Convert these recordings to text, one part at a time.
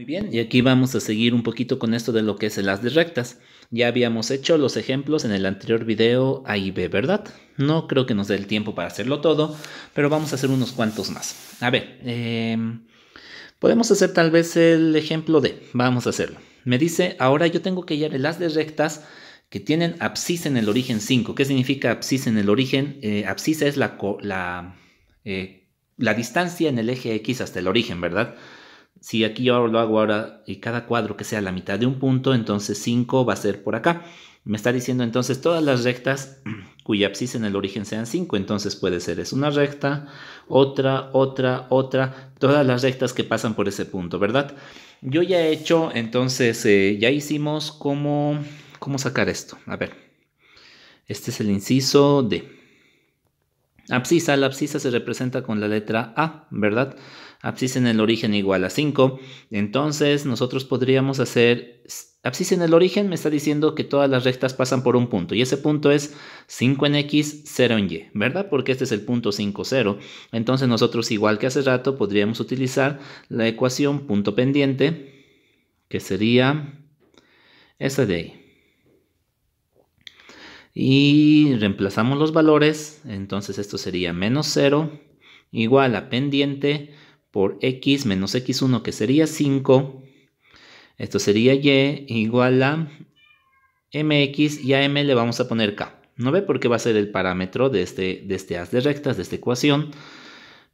Muy bien, y aquí vamos a seguir un poquito con esto de lo que es las de rectas. Ya habíamos hecho los ejemplos en el anterior video A y B, ¿verdad? No creo que nos dé el tiempo para hacerlo todo, pero vamos a hacer unos cuantos más. A ver, em, podemos hacer tal vez el ejemplo de, vamos a hacerlo. Me dice, ahora yo tengo que hallar el de rectas que tienen abscisa en el origen 5. ¿Qué significa abscisa en el origen? Eh, abscisa es la, eh, la distancia en el eje X hasta el origen, ¿verdad? si aquí yo lo hago ahora y eh, cada cuadro que sea la mitad de un punto, entonces 5 va a ser por acá. Me está diciendo entonces todas las rectas cuya abscisa en el origen sean 5, entonces puede ser es una recta, otra, otra, otra, todas las rectas que pasan por ese punto, ¿verdad? Yo ya he hecho, entonces eh, ya hicimos cómo, cómo sacar esto. A ver, este es el inciso D. Abscisa, la abscisa se representa con la letra A, ¿verdad? Abscisa en el origen igual a 5. Entonces nosotros podríamos hacer... Abscisa en el origen me está diciendo que todas las rectas pasan por un punto y ese punto es 5 en X, 0 en Y, ¿verdad? Porque este es el punto 5, 0. Entonces nosotros igual que hace rato podríamos utilizar la ecuación punto pendiente que sería esa de ahí y reemplazamos los valores, entonces esto sería menos 0 igual a pendiente por x menos x1 que sería 5, esto sería y igual a mx y a m le vamos a poner k, ¿no ve? Porque va a ser el parámetro de este, de haz este de rectas, de esta ecuación,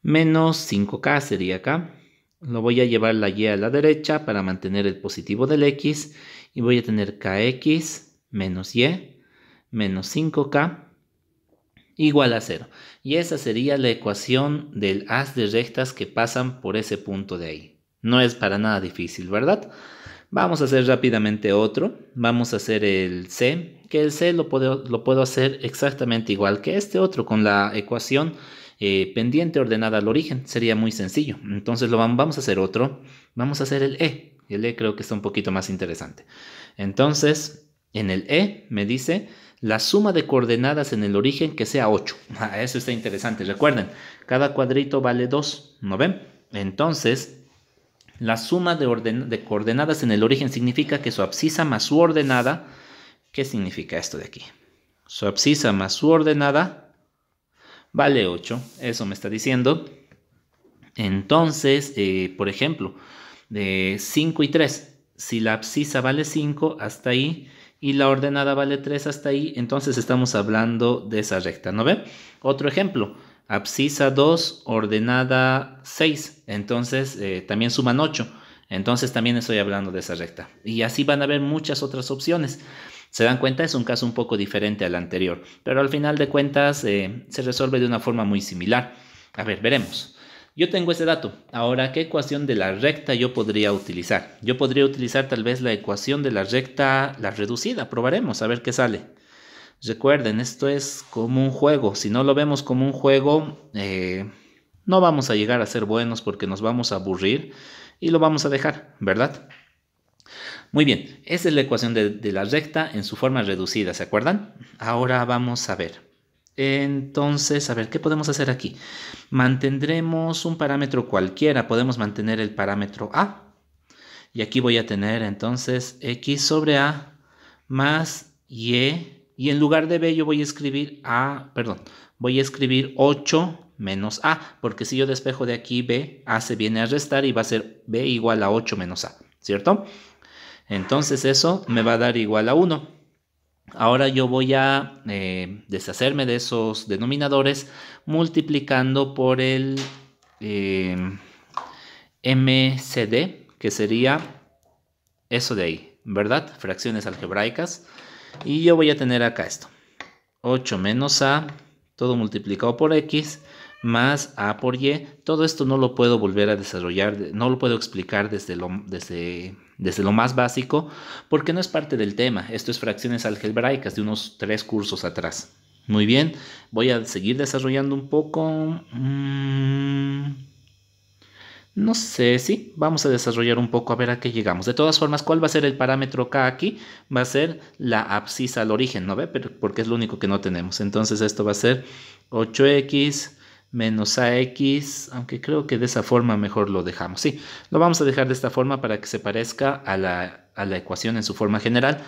menos 5k sería k, lo voy a llevar la y a la derecha para mantener el positivo del x y voy a tener kx menos y menos 5K igual a 0. Y esa sería la ecuación del haz de rectas que pasan por ese punto de ahí. No es para nada difícil, ¿verdad? Vamos a hacer rápidamente otro. Vamos a hacer el C, que el C lo puedo, lo puedo hacer exactamente igual que este otro con la ecuación eh, pendiente ordenada al origen. Sería muy sencillo. Entonces lo vamos, vamos a hacer otro. Vamos a hacer el E. El E creo que está un poquito más interesante. Entonces, en el E me dice la suma de coordenadas en el origen que sea 8. Ah, eso está interesante. Recuerden, cada cuadrito vale 2, ¿no ven? Entonces, la suma de, orden de coordenadas en el origen significa que su abscisa más su ordenada, ¿qué significa esto de aquí? Su abscisa más su ordenada vale 8, eso me está diciendo. Entonces, eh, por ejemplo, de 5 y 3, si la abscisa vale 5, hasta ahí y la ordenada vale 3 hasta ahí, entonces estamos hablando de esa recta, ¿no ve? Otro ejemplo, abscisa 2, ordenada 6, entonces eh, también suman 8, entonces también estoy hablando de esa recta. Y así van a haber muchas otras opciones. Se dan cuenta, es un caso un poco diferente al anterior, pero al final de cuentas eh, se resuelve de una forma muy similar. A ver, veremos. Yo tengo ese dato. Ahora, ¿qué ecuación de la recta yo podría utilizar? Yo podría utilizar tal vez la ecuación de la recta, la reducida. Probaremos a ver qué sale. Recuerden, esto es como un juego. Si no lo vemos como un juego, eh, no vamos a llegar a ser buenos porque nos vamos a aburrir y lo vamos a dejar, ¿verdad? Muy bien, esa es la ecuación de la recta en su forma reducida, ¿se acuerdan? Ahora vamos a ver. Entonces, a ver, ¿qué podemos hacer aquí? Mantendremos un parámetro cualquiera, podemos mantener el parámetro A. Y aquí voy a tener entonces X sobre A más Y. Y en lugar de B yo voy a escribir A, perdón, voy a escribir 8 menos A, porque si yo despejo de aquí B, A se viene a restar y va a ser B igual a 8 menos A, ¿cierto? Entonces eso me va a dar igual a 1. Ahora yo voy a eh, deshacerme de esos denominadores multiplicando por el eh, MCD, que sería eso de ahí, ¿verdad? Fracciones algebraicas. Y yo voy a tener acá esto. 8 menos A, todo multiplicado por X, más A por Y. Todo esto no lo puedo volver a desarrollar, no lo puedo explicar desde, lo, desde desde lo más básico, porque no es parte del tema. Esto es fracciones algebraicas de unos tres cursos atrás. Muy bien, voy a seguir desarrollando un poco. Mm, no sé, sí, vamos a desarrollar un poco a ver a qué llegamos. De todas formas, ¿cuál va a ser el parámetro K aquí? Va a ser la abscisa al origen, ¿no ve? porque es lo único que no tenemos. Entonces esto va a ser 8x menos AX, aunque creo que de esa forma mejor lo dejamos. Sí, lo vamos a dejar de esta forma para que se parezca a la, a la ecuación en su forma general.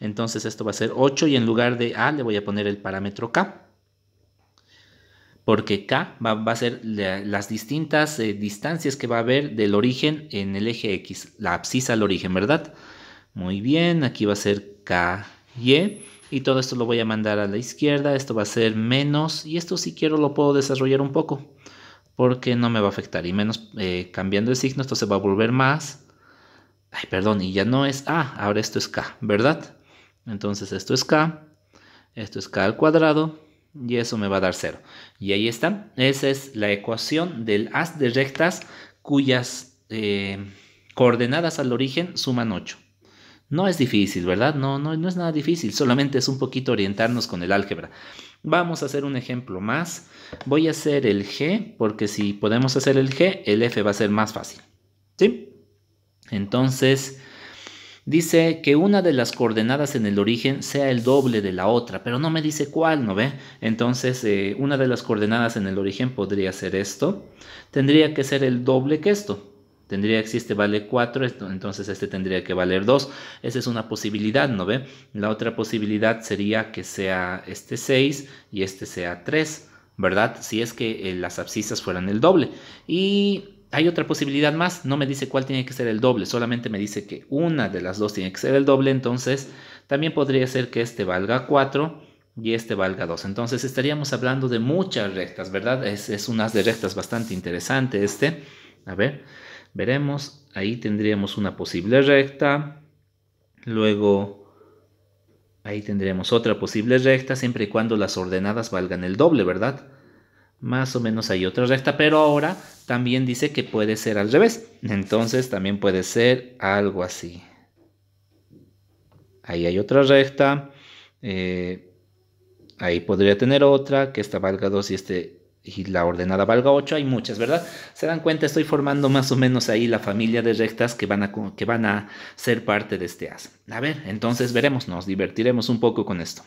Entonces esto va a ser 8 y en lugar de A le voy a poner el parámetro K. Porque K va, a ser las distintas eh, distancias que va a haber del origen en el eje X, la abscisa al origen, ¿verdad? Muy bien, aquí va a ser KY e y todo esto lo voy a mandar a la izquierda, esto va a ser menos y esto si quiero lo puedo desarrollar un poco porque no me va a afectar y menos eh, cambiando el signo esto se va a volver más, ay perdón y ya no es A, ah, ahora esto es K, ¿verdad? Entonces esto es K, esto es K al cuadrado y eso me va a dar 0. Y ahí está, esa es la ecuación del haz de rectas cuyas eh, coordenadas al origen suman 8. No es difícil, ¿verdad? No, no, no es nada difícil, solamente es un poquito orientarnos con el álgebra. Vamos a hacer un ejemplo más. Voy a hacer el G, porque si podemos hacer el G, el F va a ser más fácil. ¿Sí? Entonces, dice que una de las coordenadas en el origen sea el doble de la otra, pero no me dice cuál, ¿no ve? Entonces, eh, una de las coordenadas en el origen podría ser esto. Tendría que ser el doble que esto. Tendría, que si este vale 4, entonces este tendría que valer 2. Esa es una posibilidad, ¿no ve? La otra posibilidad sería que sea este 6 y este sea 3, ¿verdad? Si es que eh, las abscisas fueran el doble. Y hay otra posibilidad más, no me dice cuál tiene que ser el doble, solamente me dice que una de las dos tiene que ser el doble, entonces también podría ser que este valga 4 y este valga 2. Entonces estaríamos hablando de muchas rectas, ¿verdad? Es, es un de rectas bastante interesante este. A ver. Veremos, ahí tendríamos una posible recta, luego ahí tendríamos otra posible recta, siempre y cuando las ordenadas valgan el doble, ¿verdad? Más o menos hay otra recta, pero ahora también dice que puede ser al revés, entonces también puede ser algo así. Ahí hay otra recta, eh, ahí podría tener otra, que esta valga 2 y este y la ordenada valga 8, hay muchas, ¿verdad? Se dan cuenta, estoy formando más o menos ahí la familia de rectas que van a, que van a ser parte de este as. A ver, entonces veremos, nos divertiremos un poco con esto.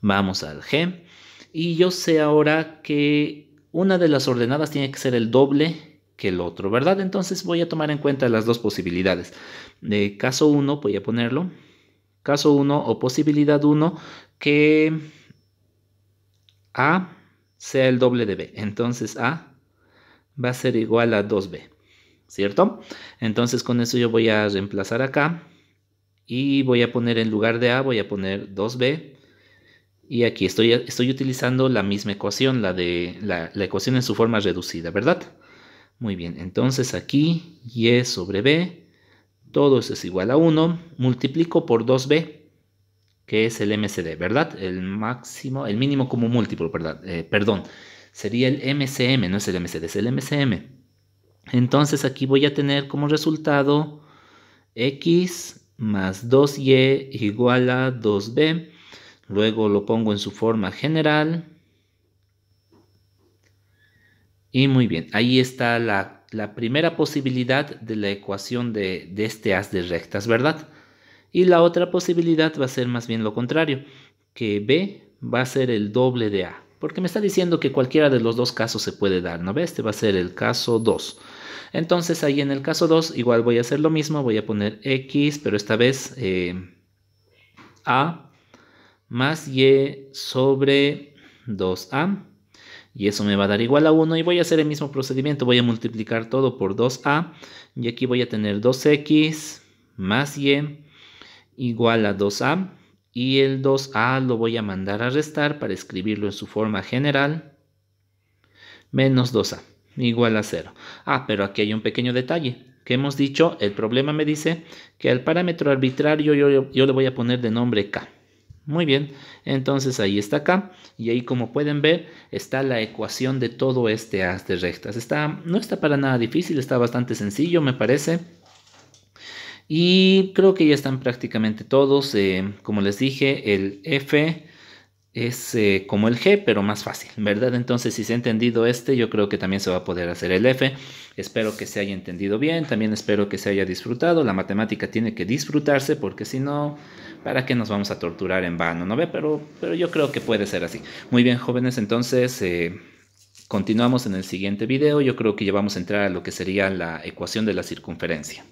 Vamos al G. Y yo sé ahora que una de las ordenadas tiene que ser el doble que el otro, ¿verdad? Entonces voy a tomar en cuenta las dos posibilidades. De caso 1, voy a ponerlo. Caso 1 o posibilidad 1 que A sea el doble de b. Entonces A va a ser igual a 2b, ¿cierto? Entonces con eso yo voy a reemplazar acá y voy a poner en lugar de A, voy a poner 2b. Y aquí estoy, estoy utilizando la misma ecuación, la, de, la, la ecuación en su forma reducida, ¿verdad? Muy bien, entonces aquí y sobre b, todo eso es igual a 1, multiplico por 2b, que es el MCD, ¿verdad? El máximo, el mínimo como múltiplo, ¿verdad? Eh, perdón, sería el MCM, no es el MCD, es el MCM. Entonces aquí voy a tener como resultado x más 2y igual a 2b. Luego lo pongo en su forma general. Y muy bien, ahí está la, primera posibilidad de la ecuación de, de este haz de rectas, ¿verdad? Y la otra posibilidad va a ser más bien lo contrario, que B va a ser el doble de A. Porque me está diciendo que cualquiera de los dos casos se puede dar, ¿no ves? Este va a ser el caso 2. Entonces ahí en el caso 2 igual voy a hacer lo mismo, voy a poner X, pero esta vez eh, A más Y sobre 2A. Y eso me va a dar igual a 1 y voy a hacer el mismo procedimiento, voy a multiplicar todo por 2A. Y aquí voy a tener 2X más Y igual a 2a y el 2a lo voy a mandar a restar para escribirlo en su forma general menos 2a igual a 0. Ah, pero aquí hay un pequeño detalle que hemos dicho, el problema me dice que al parámetro arbitrario yo, le voy a poner de nombre k. Muy bien, entonces ahí está k, y ahí como pueden ver está la ecuación de todo este haz de rectas. Está, no está para nada difícil, está bastante sencillo me parece. Y creo que ya están prácticamente todos. Eh, como les dije, el F es eh, como el G, pero más fácil, ¿verdad? Entonces, si se ha entendido este, yo creo que también se va a poder hacer el F. Espero que se haya entendido bien, también espero que se haya disfrutado. La matemática tiene que disfrutarse porque si no, ¿para qué nos vamos a torturar en vano? ¿No ve? Pero, pero yo creo que puede ser así. Muy bien, jóvenes, entonces... Eh, continuamos en el siguiente video, yo creo que ya vamos a entrar a lo que sería la ecuación de la circunferencia.